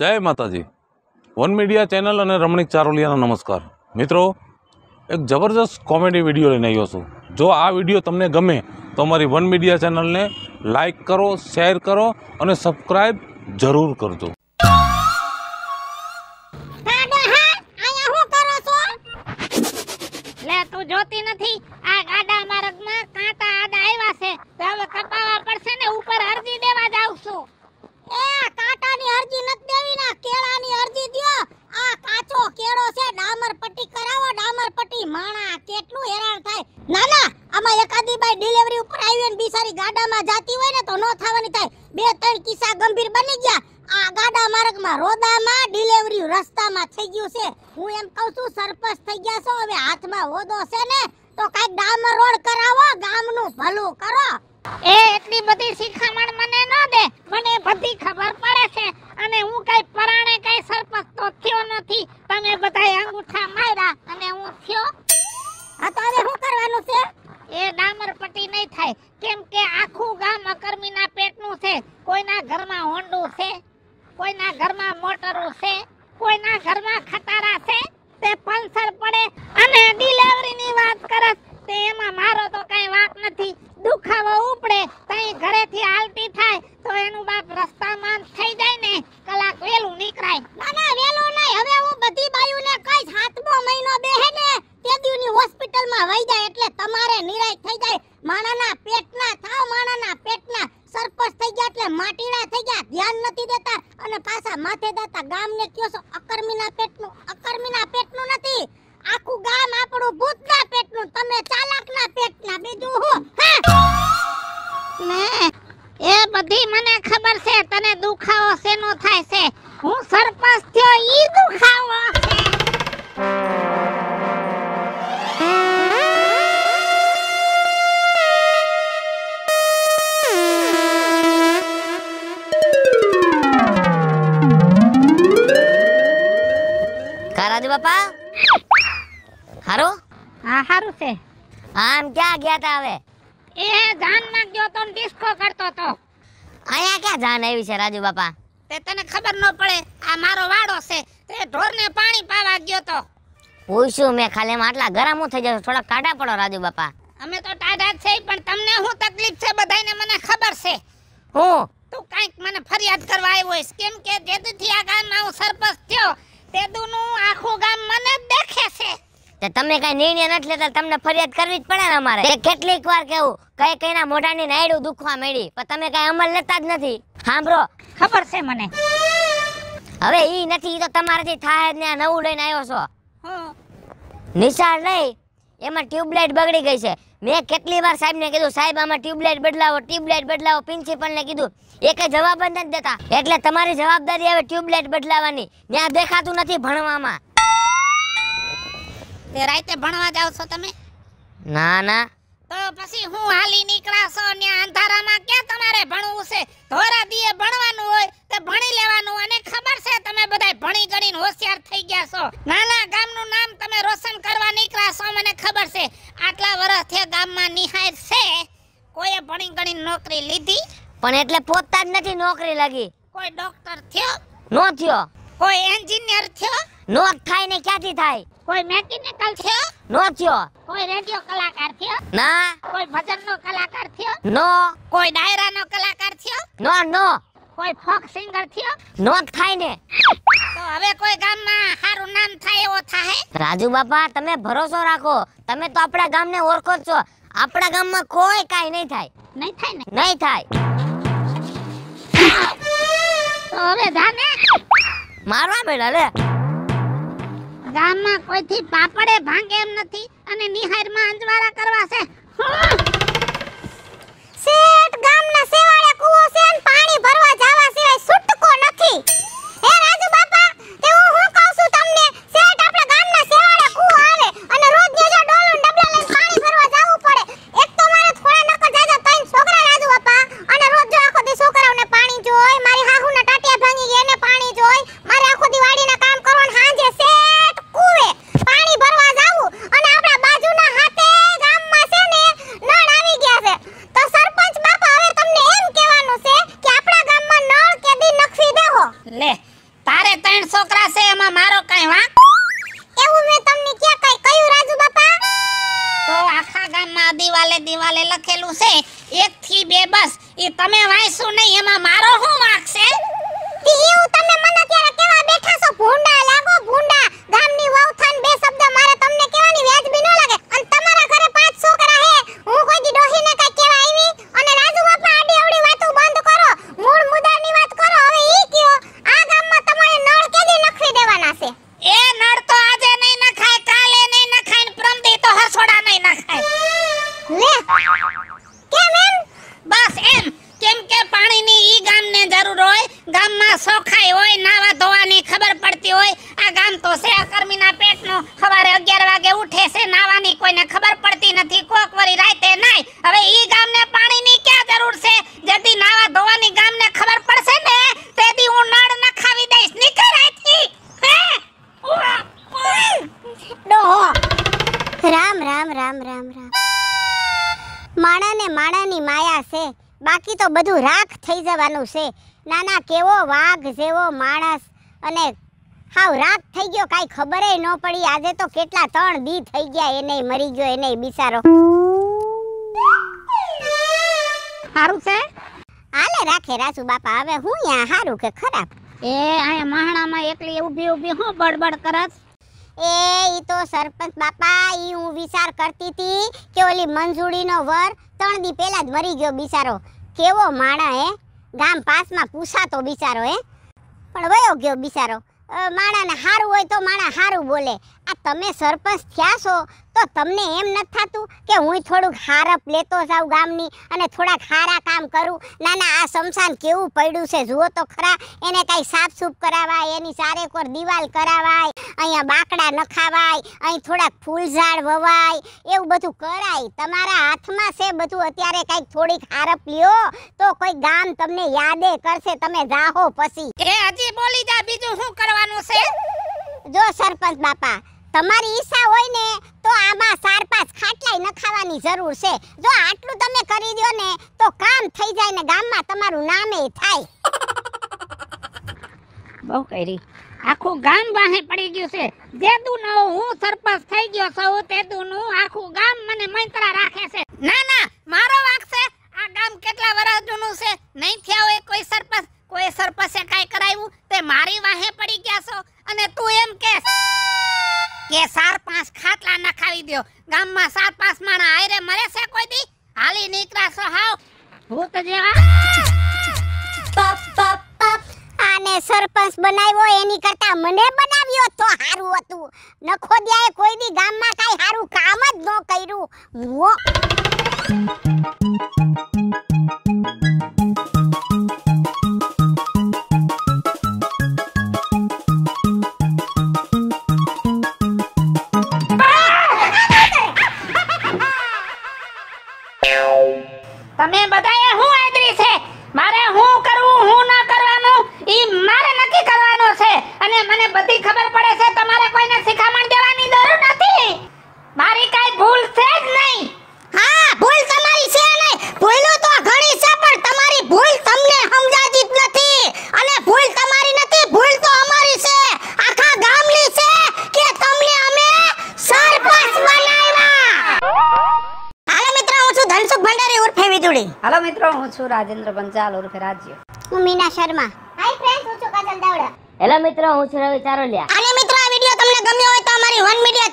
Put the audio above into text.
જય માતાજી one media channel અને રમણીક ચારોલિયાનો નમસ્કાર મિત્રો એક જબરજસ્ત કોમેડી વિડીયો લઈને આવ્યો છું જો આ વિડીયો તમને ગમે તો અમારી વન મીડિયા ચેનલને લાઈક કરો શેર કરો અને સબસ્ક્રાઈબ જરૂર કરજો જોતી નથી ઉપર અરજી દેવા જાવ છું કેળાની અરજી દ્યો આ કાચો કેળો છે ડામર પટ્ટી કરાવો ડામર પટ્ટી માણા કેટલું હેરાન થાય ના ના આમાં એકાદી બાઈ ડિલિવરી ઉપર આવી ને બિચારી ગાડામાં જાતી હોય ને તો નો થવાની થાય બે ત્રણ કિસ્સા ગંભીર બની ગયા આ ગાડા માર્ગમાં રોદામાં ડિલિવરી રસ્તામાં થઈ ગયું છે હું એમ કહું છું સરપંચ થઈ ગયા છો હવે હાથમાં હોદો છે ને તો કાઈ ડામર રોડ કરાવો ગામનું ભલું કરો એ એટલી બધી શિખામણ મને ન દે મને બધી ખબર પડે છે અને હું કઈ પરાણે કઈ સરપંચ તો થયો નથી તમે બધાય અંગૂઠા માર્યા અને હું થયો આ શું કરવાનું છે એ ડામરપટ્ટી નહીં થાય કેમ કે આખું ગામ અકર્મીના પેટનું છે કોઈના ઘરમાં હોન્ડું છે કોઈના ઘરમાં મોટરું છે કોઈના ઘરમાં ખટારા છે તે પલ્સર પડે અને ડિલિવરીની વાત કરસ તે એમાં મારો તો કઈ વાત નથી દુખાવો ઉપડે તઈ ઘરેથી આલટી થાય તો એનું બાપ રસ્તામાં થઈ જાય ને કલાક વેલું નીકળાય ના ના વેલું નહીં હવે હું બધી બાયુને કઈ સાતમો મહિનો બેહે ને તે દીવની હોસ્પિટલમાં વહી જાય એટલે તમારે નિરાય થઈ જાય માણાના પેટના થાવ માણાના પેટના સરપંચ થઈ ગયા એટલે માટીના થઈ ગયા ધ્યાન નથી દેતા અને પાછા માથે દાતા ગામને કયો છો અકર્મીના પેટનું અકર્મીના પેટનું નથી આખું ગામ આપણું ભૂતના પેટનું તમે ચાલાકના પેટના બીજું હું બધી મને ખબર છે તને દુખાવો શેનો થાય છે હું સરપંચ થયો ઈ દુખાવો છે કારાજી બાપા હારો હા હારું છે આમ ક્યાં ગયા તા હવે એ ધ્યાન માં ગયો તો ડિસ્કો કરતો તો અહીંયા ક્યાં જાન આવી છે રાજુ બાપા તે તને ખબર ન પડે આ મારો વાડો છે તે ઢોરને પાણી પાવા ગયો તો પૂછ્યું મેં ખાલી આટલા ગરમ થઈ જશે થોડા કાઢા પડો રાજુ બાપા અમે તો ટાઢા છે પણ તમને શું તકલીફ છે બધાને મને ખબર છે હું તું કાંઈક મને ફરિયાદ કરવા આવ્યો હોઈશ કેમ કે જેથી આ ગામમાં હું સરપંચ થયો તે દુનું આખું ગામ મને જ દેખે છે તમે કઈ નિર્ણય નથી લેતા તમને ફરિયાદ કરવી જ પડે ને અમારે કેટલીક વાર કેવું કઈ કઈ ના મોઢાની નાયડું દુખવા મળી પણ તમે કઈ અમલ લેતા જ નથી સાંભળો ખબર છે મને હવે ઈ નથી તો તમારાથી થાય જ ને આ નવું લઈને આવ્યો છો નિશાળ નહીં એમાં ટ્યુબલાઇટ બગડી ગઈ છે મેં કેટલી વાર સાહેબને કીધું સાહેબ આમાં ટ્યુબલાઇટ બદલાવો ટ્યુબલાઇટ બદલાવો ને કીધું એક જવાબ જ નથી દેતા એટલે તમારી જવાબદારી હવે ટ્યુબલાઇટ બદલાવાની ત્યાં દેખાતું નથી ભણવામાં તે રાતે ભણવા જાવ છો તમે ના ના તો પછી હું હાલી નીકળા છો ને અંધારામાં ક્યાં તમારે ભણવું છે ધોરા દીએ ભણવાનું હોય તે ભણી લેવાનું અને ખબર છે તમે બધાય ભણી ગણીને હોશિયાર થઈ ગયા છો નાના ગામનું નામ તમે રોશન કરવા નીકળ્યા છો મને ખબર છે આટલા વર્ષ થયા ગામમાં નિહાય છે કોઈએ ભણી ગણીને નોકરી લીધી પણ એટલે પોતા જ નથી નોકરી લાગી કોઈ ડોક્ટર થયો નો થયો કોઈ એન્જિનિયર થયો નોક થાય ને ક્યાંથી થાય કોઈ મેકેનિકલ થયો નો થયો કોઈ રેડિયો કલાકાર થયો ના કોઈ ભજન નો કલાકાર થયો નો કોઈ ડાયરા નો કલાકાર થયો નો નો કોઈ ફોક સિંગર થયો નો થાય ને તો હવે કોઈ ગામમાં સારું નામ થાય એવો થાય રાજુ બાપા તમે ભરોસો રાખો તમે તો આપણા ગામને ઓળખો છો આપણા ગામમાં કોઈ કાઈ નહીં થાય નહીં થાય ને નહીં થાય તો હવે ધાને મારવા મેળા લે ગામમાં કોઈથી પાપડે ભાંગે એમ નથી અને નિહારમાં અંજવાળા કરવા છે lẹ વાગે ઉઠે છે નાવાની કોઈને ખબર પડતી નથી કોક વરી રાતે નાય હવે ઈ ગામને પાણીની ક્યાં જરૂર છે જેથી નાવા ધોવાની ગામને ખબર પડશે ને તેથી હું નળ નખાવી દઈશ નીકળ આથી ડોહો રામ રામ રામ રામ રામ માણાને માણાની માયા છે બાકી તો બધું રાખ થઈ જવાનું છે નાના કેવો વાઘ જેવો માણસ અને હાવ રાત થઈ ગયો કાઈ ખબરે ન પડી આજે તો કેટલા ત્રણ દી થઈ ગયા એને મરી ગયો એને બિસારો સારું છે હાલે રાખે રાસુ બાપા હવે હું યા સારું કે ખરાબ એ આયા મહાણામાં એકલી ઊભી ઊભી હું બડબડ કરસ એ ઈ તો સરપંચ બાપા ઈ હું વિચાર કરતી હતી કે ઓલી મંજુડીનો વર ત્રણ દી પહેલા જ મરી ગયો બિચારો કેવો માણા હે ગામ પાસમાં પૂછાતો બિચારો હે પણ વયો ગયો બિચારો માણાને સારું હોય તો માણા સારું બોલે આ તમે સરપંચ થયા છો તો તમને એમ નથી થતું કે હું થોડુંક હારપ લેતો જાઉં ગામની અને થોડાક હારા કામ કરું ના ના આ શમશાન કેવું પડ્યું છે જુઓ તો ખરા એને કાંઈ સાફસૂફ કરાવાય એની ચારેકોર દિવાલ કરાવાય અહીંયા બાકડા નખાવાય અહીં થોડાક ફૂલઝાડ વવાય એવું બધું કરાય તમારા હાથમાં છે બધું અત્યારે કંઈક થોડીક હારપ લ્યો તો કોઈ ગામ તમને યાદે કરશે તમે જાહો પછી એ હજી બોલી જા બીજું શું કરવાનું છે જો સરપંચ બાપા તમારી ઈચ્છા હોય ને તો આમાં ચાર પાંચ ખાટલાય નખાવાની જરૂર છે જો આટલું તમે કરી દો ને તો કામ થઈ જાય ને ગામમાં તમારું નામે થાય બહુ કરી આખું ગામ વાહે પડી ગયું છે જેદુનો હું સરપંચ થઈ ગયો છું તેદુનું આખું ગામ મને મંત્રા રાખે છે ના ના હું તો સરપંચ બનાવ્યો એની કરતા મને બનાવ્યો તો સારું હતું નખો દ્યાએ કોઈ બી ગામમાં કાઈ સારું કામ જ ન કર્યું હાલો મિત્રો હું છું રાજેન્દ્ર પંચાલ ઉર્ફે રાજ્ય હું મીના શર્મા હાય ફ્રેન્ડ્સ હું છું કાજલ દાવડા હેલો મિત્રો હું છું રવિ ચારોલિયા અને મિત્રો આ વિડિયો તમને ગમ્યો હોય તો અમારી વન મીડિયા